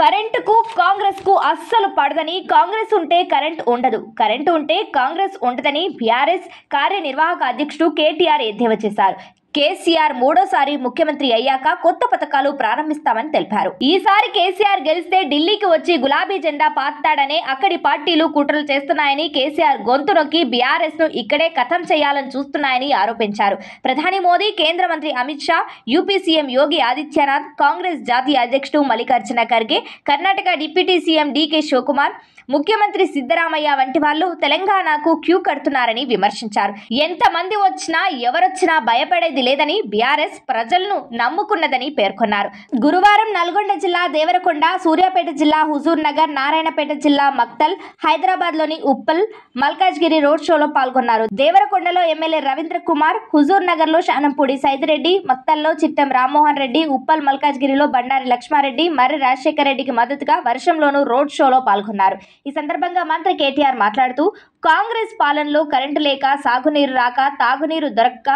కరెంటుకు కాంగ్రెస్ కు అస్సలు పడదని కాంగ్రెస్ ఉంటే కరెంట్ ఉండదు కరెంటు ఉంటే కాంగ్రెస్ ఉండదని బీఆర్ఎస్ కార్యనిర్వాహక అధ్యక్షుడు కేటీఆర్ ఎద్దేవా చేశారు కేసీఆర్ మూడోసారి ముఖ్యమంత్రి అయ్యాక కొత్త పథకాలు ప్రారంభిస్తామని తెలిపారు ఈసారి కేసీఆర్ గెలిస్తే ఢిల్లీకి వచ్చి గులాబీ జెండా పాతాడనే అక్కడి పార్టీలు కుట్రలు చేస్తున్నాయని కేసీఆర్ గొంతు నొక్కి బీఆర్ఎస్ ను ఇక్కడే కథం చేయాలని చూస్తున్నాయని ఆరోపించారు ప్రధాని మోదీ కేంద్ర మంత్రి అమిత్ షా యూపీ సీఎం యోగి ఆదిత్యనాథ్ కాంగ్రెస్ జాతీయ అధ్యక్షుడు Mallikarjun Kharge Karnataka deputy CM DK Shivakumar ముఖ్యమంత్రి సిద్దరామయ్య వంటి వాళ్ళు తెలంగాణకు క్యూ కడుతున్నారని విమర్శించారు ఎంతమంది వచ్చినా ఎవరొచ్చినా భయపడేది అనేది లేదని బీఆర్ఎస్ ప్రజలను నమ్ముకున్నదని పేర్కొన్నారు గురువారం నల్గొండ జిల్లా దేవరకొండ సూర్యాపేట జిల్లా హుజూర్ నగర్ నారాయణపేట జిల్లా మక్తల్ హైదరాబాద్లోని ఉప్పల్ మల్కాజ్గిరి రోడ్ షోలో పాల్గొన్నారు దేవరకొండలో ఎమ్మెల్యే రవీంద్ర కుమార్ హుజూర్ నగర్లో శానంపూడి సైదిరెడ్డి మక్తల్లో చిట్టం రామ్మోహన్ రెడ్డి ఉప్పల్ మల్కాజ్గిరిలో బండారి లక్ష్మారెడ్డి మర్రి రాజశేఖర రెడ్డికి మద్దతుగా వర్షంలోనూ రోడ్ షోలో పాల్గొన్నారు ఈ సందర్భంగా మంత్రి కేటీఆర్ మాట్లాడుతూ కాంగ్రెస్ పాలనలో కరెంటు లేక సాగునీరు రాక తాగునీరు దొరక్క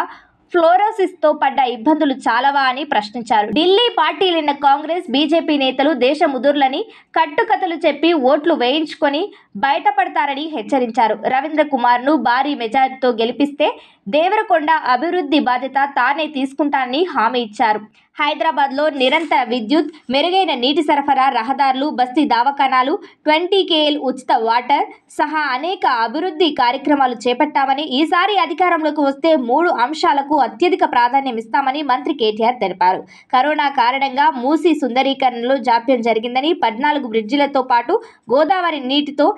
ఫ్లోరోసిస్తో పడ్డ ఇబ్బందులు చాలావా అని ప్రశ్నించారు ఢిల్లీ పార్టీలిన కాంగ్రెస్ బీజేపీ నేతలు దేశ ముదుర్లని కట్టుకథలు చెప్పి ఓట్లు వేయించుకొని బయటపడతారని హెచ్చరించారు రవీంద్ర కుమార్ ను భారీ మెజార్టీతో గెలిపిస్తే దేవరకొండ అభివృద్ధి బాధ్యత తానే తీసుకుంటానని హామీ ఇచ్చారు హైదరాబాద్లో నిరంతర విద్యుత్ మెరుగైన నీటి సరఫరా రహదారులు బస్తీ దవాఖానాలు ట్వంటీ కేఎల్ ఉచిత వాటర్ సహా అనేక అభివృద్ధి కార్యక్రమాలు చేపట్టామని ఈసారి అధికారంలోకి వస్తే మూడు అంశాలకు అత్యధిక ప్రాధాన్యం ఇస్తామని మంత్రి కేటీఆర్ తెలిపారు కరోనా కారణంగా మూసి సుందరీకరణలో జాప్యం జరిగిందని పద్నాలుగు బ్రిడ్జిలతో పాటు గోదావరి నీటితో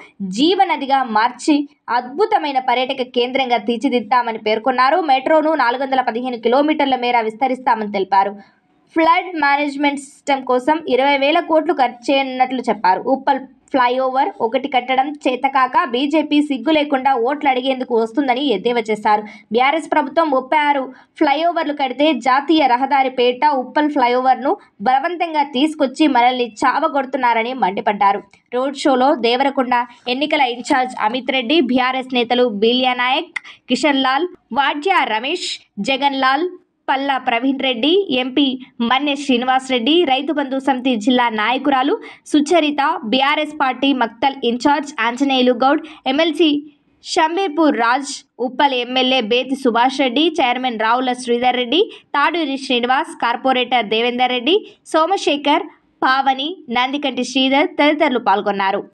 జీవనదిగా మార్చి అద్భుతమైన పర్యాటక కేంద్రంగా తీర్చిదిద్దామని పేర్కొన్నారు మెట్రోను నాలుగు వందల పదిహేను కిలోమీటర్ల మేర విస్తరిస్తామని తెలిపారు ఫ్లడ్ మేనేజ్మెంట్ సిస్టమ్ కోసం ఇరవై వేల కోట్లు ఖర్చు చేయనున్నట్లు చెప్పారు ఉప్పల్ ఫ్లైఓవర్ ఒకటి కట్టడం చేతకాక బీజేపీ సిగ్గు లేకుండా ఓట్లు అడిగేందుకు వస్తుందని ఎద్దేవా చేశారు బీఆర్ఎస్ ప్రభుత్వం ముప్పై ఆరు ఫ్లైఓవర్లు కడితే జాతీయ రహదారి పేట ఉప్పల్ ఫ్లైఓవర్ను బలవంతంగా తీసుకొచ్చి మనల్ని చావగొడుతున్నారని మండిపడ్డారు రోడ్ షోలో దేవరకొండ ఎన్నికల ఇన్ఛార్జ్ అమిత్ రెడ్డి బీఆర్ఎస్ నేతలు బిలియా నాయక్ కిషన్ లాల్ వాడ్యా రమేష్ జగన్ లాల్ పల్లా ప్రవీణ్ రెడ్డి ఎంపీ మన్నే శ్రీనివాస్ రెడ్డి రైతు బంధు సమితి జిల్లా నాయకురాలు Sucharitha BRS party Makthal incharge Anjaneyulu Goud MLC Shambipur Raj Uppal MLA Bethi Subhash Reddy chairman Ravula Sridhar Reddy Taduri Srinivas corporator Devender Reddy Somashekar Pavani Nandikanti Sridhar తదితరులు పాల్గొన్నారు